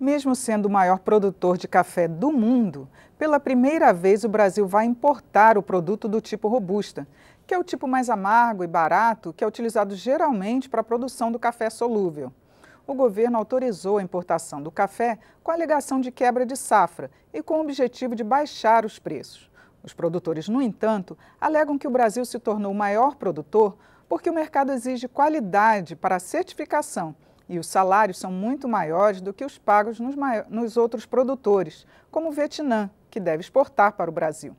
Mesmo sendo o maior produtor de café do mundo, pela primeira vez o Brasil vai importar o produto do tipo robusta, que é o tipo mais amargo e barato que é utilizado geralmente para a produção do café solúvel. O governo autorizou a importação do café com alegação de quebra de safra e com o objetivo de baixar os preços. Os produtores, no entanto, alegam que o Brasil se tornou o maior produtor porque o mercado exige qualidade para a certificação e os salários são muito maiores do que os pagos nos, nos, outros produtores, como o Vietnã, que deve exportar para o Brasil.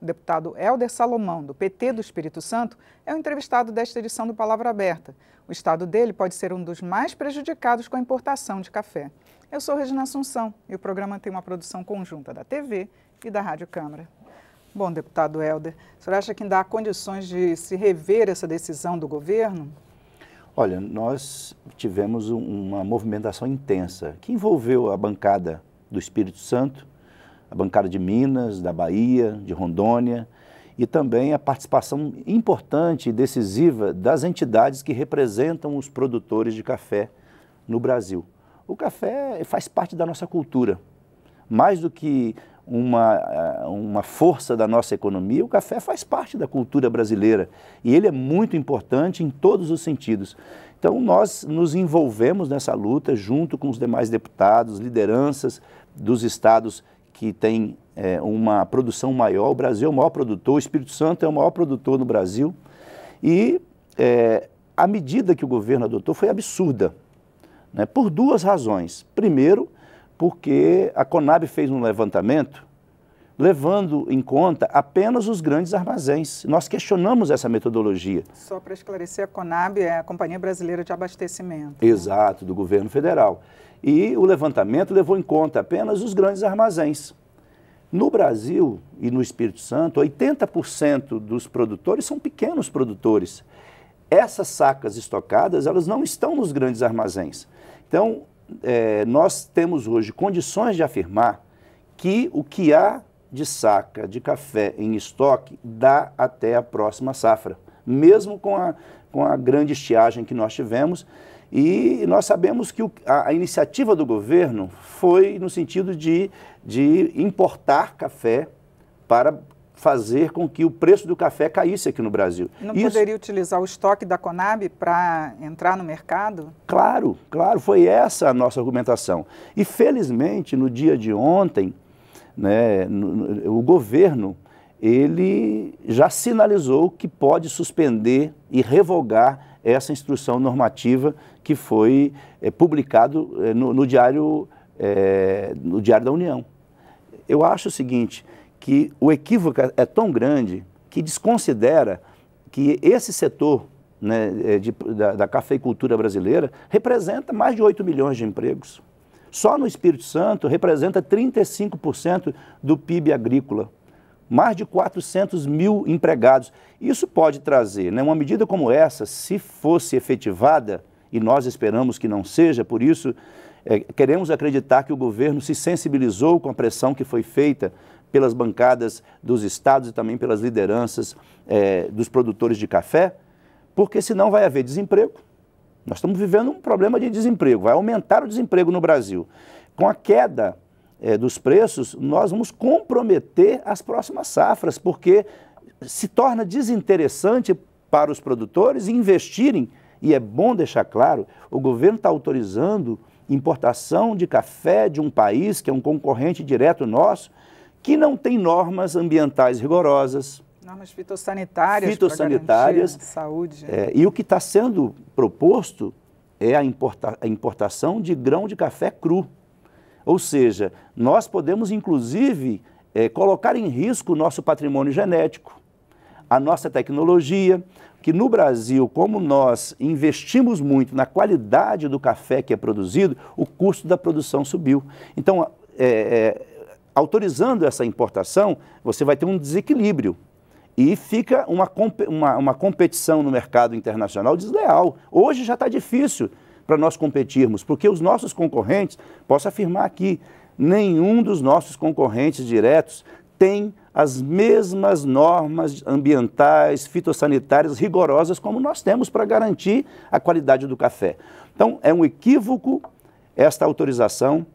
O deputado Helder Salomão, do PT do Espírito Santo, é o entrevistado desta edição do Palavra Aberta. O estado dele pode ser um dos mais prejudicados com a importação de café. Eu sou Regina Assunção e o programa tem uma produção conjunta da TV e da Rádio Câmara. Bom, deputado Helder, o senhor acha que ainda há condições de se rever essa decisão do governo? Olha, nós tivemos uma movimentação intensa que envolveu a bancada do Espírito Santo, a bancada de Minas, da Bahia, de Rondônia e também a participação importante e decisiva das entidades que representam os produtores de café no Brasil. O café faz parte da nossa cultura. Mais do que uma, eh, uma força da nossa economia, o café faz parte da cultura brasileira e ele é muito importante em todos os sentidos. Então, nós nos envolvemos nessa luta junto com os demais deputados, lideranças dos estados que têm é, uma produção maior. O Brasil é o maior produtor, o Espírito Santo é o maior produtor no Brasil. E é, a medida que o governo adotou foi absurda, né, por duas razões. Primeiro, porque a Conab fez um levantamento levando em conta apenas os grandes armazéns. Nós questionamos essa metodologia. Só para esclarecer, a Conab é a Companhia Brasileira de Abastecimento. Né? Exato, do governo federal. E o levantamento levou em conta apenas os grandes armazéns. No Brasil e no Espírito Santo, 80% dos produtores são pequenos produtores. Essas sacas estocadas, elas não estão nos grandes armazéns. Então, é, nós temos hoje condições de afirmar que o que há de saca de café em estoque dá até a próxima safra, mesmo com a, com a grande estiagem que nós tivemos. E nós sabemos que o, a, a, iniciativa do governo foi no sentido de, de importar café para fazer com que o preço do café caísse aqui no Brasil. Não Isso... poderia utilizar o estoque da Conab para entrar no mercado? Claro, claro, foi essa a nossa argumentação. E felizmente, no dia de ontem, né, no, o governo ele já sinalizou que pode suspender e revogar essa instrução normativa que foi é, publicado é, no, no, diário, é, no Diário da União. Eu acho o seguinte, que o equívoco é, é tão grande que desconsidera que esse setor né, é, de, da, da, cafeicultura brasileira representa mais de 8 milhões de empregos. Só no Espírito Santo representa 35% do PIB agrícola, mais de 400 mil empregados. Isso pode trazer, né, uma medida como essa, se fosse efetivada, e nós esperamos que não seja, por isso é, queremos acreditar que o governo se sensibilizou com a pressão que foi feita pelas bancadas dos estados e também pelas lideranças é, dos produtores de café, porque senão vai haver desemprego. Nós estamos vivendo um problema de desemprego, vai aumentar o desemprego no Brasil. Com a queda é, dos preços, nós vamos comprometer as próximas safras, porque se torna desinteressante para os produtores investirem, e é bom deixar claro, o governo está autorizando importação de café de um país que é um concorrente direto nosso, que não tem normas ambientais rigorosas. Normas fitossanitárias. Fitossanitárias. Saúde. Né? É, e o que está sendo proposto é a, importa, a importação de grão de café cru. Ou seja, nós podemos, inclusive, é, colocar em risco o nosso patrimônio genético, a nossa tecnologia, que no Brasil, como nós investimos muito na qualidade do café que é produzido, o custo da produção subiu. Então, é, é autorizando essa importação, você vai ter um desequilíbrio e fica uma, uma, uma competição no mercado internacional desleal. Hoje já está difícil para nós competirmos, porque os nossos concorrentes, posso afirmar aqui, nenhum dos nossos concorrentes diretos tem as mesmas normas ambientais, fitossanitárias rigorosas como nós temos para garantir a qualidade do café. Então, é um equívoco esta autorização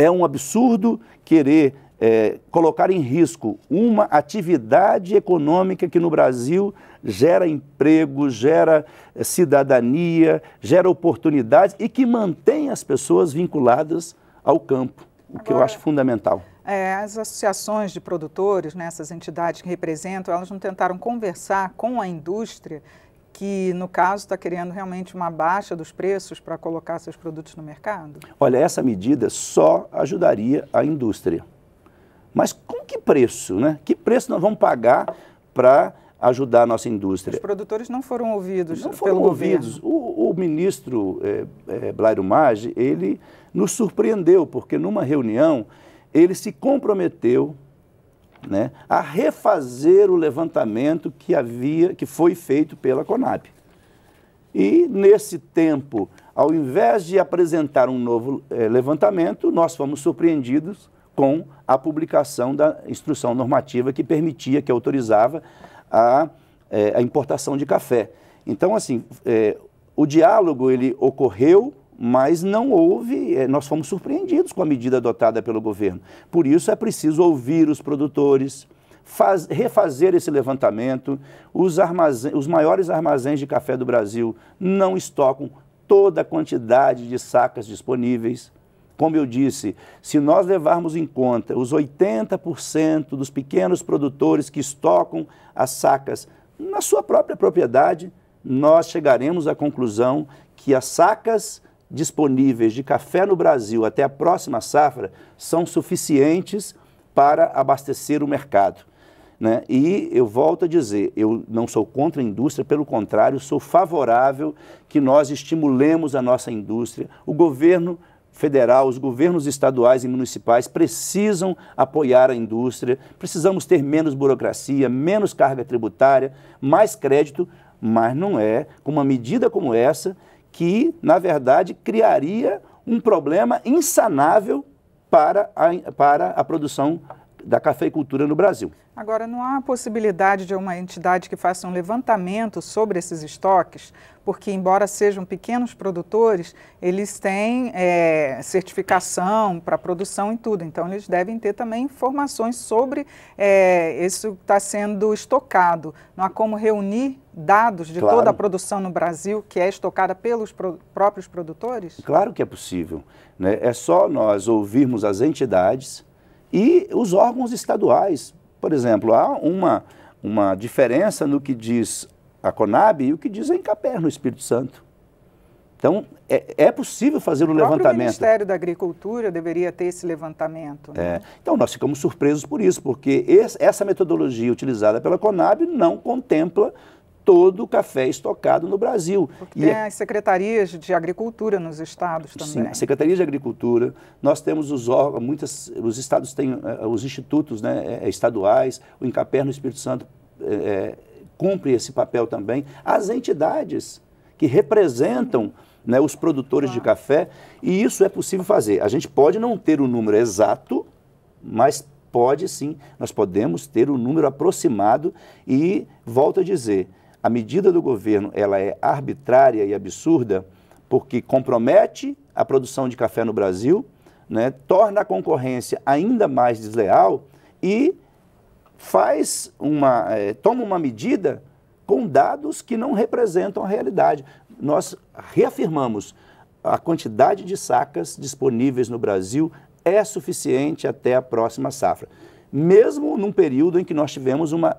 é um absurdo querer é, colocar em risco uma atividade econômica que no Brasil gera emprego, gera é, cidadania, gera oportunidades e que mantém as pessoas vinculadas ao campo, o Agora, que eu acho fundamental. É, as associações de produtores, né, essas entidades que representam, elas não tentaram conversar com a indústria que, no caso, está querendo realmente uma baixa dos preços para colocar seus produtos no mercado? Olha, essa medida só ajudaria a indústria. Mas com que preço, né? Que preço nós vamos pagar para ajudar a nossa indústria? Os produtores não foram ouvidos não foram pelo ouvidos. governo. O, o ministro é, é, Blairo Maggi, ele nos surpreendeu, porque numa reunião ele se comprometeu né, a refazer o levantamento que havia, que foi feito pela Conab. E nesse tempo, ao invés de apresentar um novo eh, levantamento, nós fomos surpreendidos com a publicação da instrução normativa que permitia, que autorizava a, eh, a importação de café. Então, assim, eh, o diálogo ele ocorreu mas não houve, eh, nós fomos surpreendidos com a medida adotada pelo governo. Por isso é preciso ouvir os produtores, faz, refazer esse levantamento. Os, armazém, os maiores armazéns de café do Brasil não estocam toda a quantidade de sacas disponíveis. Como eu disse, se nós levarmos em conta os 80% dos pequenos produtores que estocam as sacas na sua própria propriedade, nós chegaremos à conclusão que as sacas disponíveis de café no Brasil até a próxima safra são suficientes para abastecer o mercado. Né? E eu volto a dizer, eu não sou contra a indústria, pelo contrário, sou favorável que nós estimulemos a nossa indústria. O governo federal, os governos estaduais e municipais precisam apoiar a indústria, precisamos ter menos burocracia, menos carga tributária, mais crédito, mas não é com uma medida como essa que, na verdade, criaria um problema insanável para a, para a produção da cafeicultura no Brasil. Agora, não há possibilidade de uma entidade que faça um levantamento sobre esses estoques, porque, embora sejam pequenos produtores, eles têm é, certificação para produção e tudo, então eles devem ter também informações sobre é, isso que está sendo estocado. Não há como reunir dados de claro. toda a produção no Brasil que é estocada pelos pro próprios produtores? Claro que é possível. Né? É só nós ouvirmos as entidades e os órgãos estaduais, por exemplo, há uma, uma diferença no que diz a Conab e o que diz a Incaper no Espírito Santo. Então, é, é possível fazer o, o levantamento. O Ministério da Agricultura deveria ter esse levantamento. Né? É. Então, nós ficamos surpresos por isso, porque esse, essa metodologia utilizada pela Conab não contempla todo o café estocado no Brasil. Porque e tem é... as secretarias de agricultura nos estados também. Sim, secretarias de agricultura. Nós temos os órgãos, muitas, os estados têm eh, os institutos né, eh, eh, estaduais, o Incaper no Espírito Santo é, cumpre esse papel também. As entidades que representam né, os produtores de café, e isso é possível fazer. A gente pode não ter o um número exato, mas pode sim, nós podemos ter o um número aproximado e, volto a dizer, a medida do governo ela é arbitrária e absurda porque compromete a produção de café no Brasil, né, torna a concorrência ainda mais desleal e faz uma, é, toma uma medida com dados que não representam a realidade. Nós reafirmamos a quantidade de sacas disponíveis no Brasil é suficiente até a próxima safra, mesmo num período em que nós tivemos uma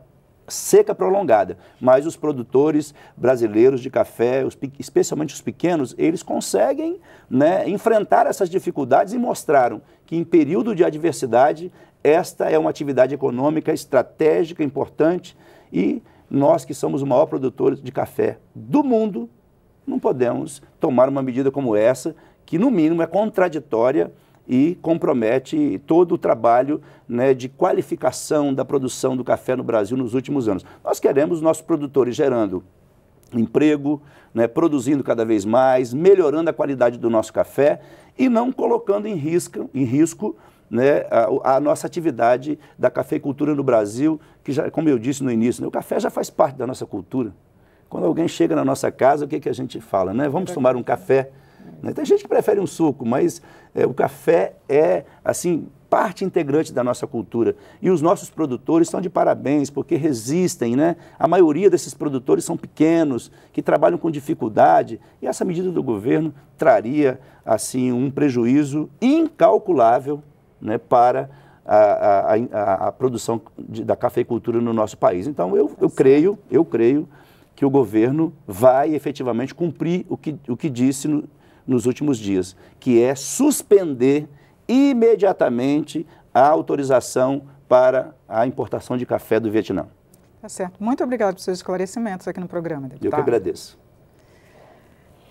seca prolongada. Mas os produtores brasileiros de café, os, especialmente os pequenos, eles conseguem né, enfrentar essas dificuldades e mostraram que em período de adversidade, esta é uma atividade econômica estratégica importante e nós que somos o maior produtor de café do mundo, não podemos tomar uma medida como essa, que no mínimo é contraditória e compromete todo o trabalho né, de qualificação da produção do café no Brasil nos últimos anos. Nós queremos nossos produtores gerando emprego, né, produzindo cada vez mais, melhorando a qualidade do nosso café e não colocando em risco, em risco né, a, a, nossa atividade da cafeicultura no Brasil, que já, como eu disse no início, né, o café já faz parte da nossa cultura. Quando alguém chega na nossa casa, o que, que a gente fala? Né? Vamos tomar um café. Né? Tem gente que prefere um suco, mas é, o café é, assim, parte integrante da nossa cultura. E os nossos produtores estão de parabéns, porque resistem, né? A maioria desses produtores são pequenos, que trabalham com dificuldade, e essa medida do governo traria, assim, um prejuízo incalculável né, para a, a, a, a produção de, da cafeicultura no nosso país. Então, eu, eu creio, eu creio que o governo vai efetivamente cumprir o que, o que disse no, nos últimos dias, que é suspender imediatamente a autorização para a importação de café do Vietnã. Tá certo. Muito obrigado pelos seus esclarecimentos aqui no programa, deputado. Eu que agradeço.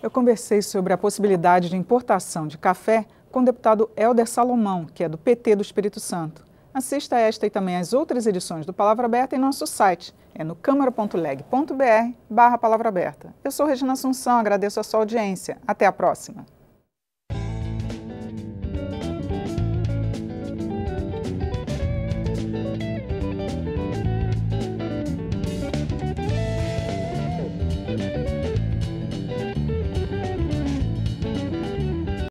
Eu conversei sobre a possibilidade de importação de café com o deputado Helder Salomão, que é do PT do Espírito Santo. Assista esta e também as outras edições do Palavra Aberta em nosso site, é no câmara.leg.br barra palavra aberta. Eu sou Regina Assunção, agradeço a sua audiência. Até a próxima!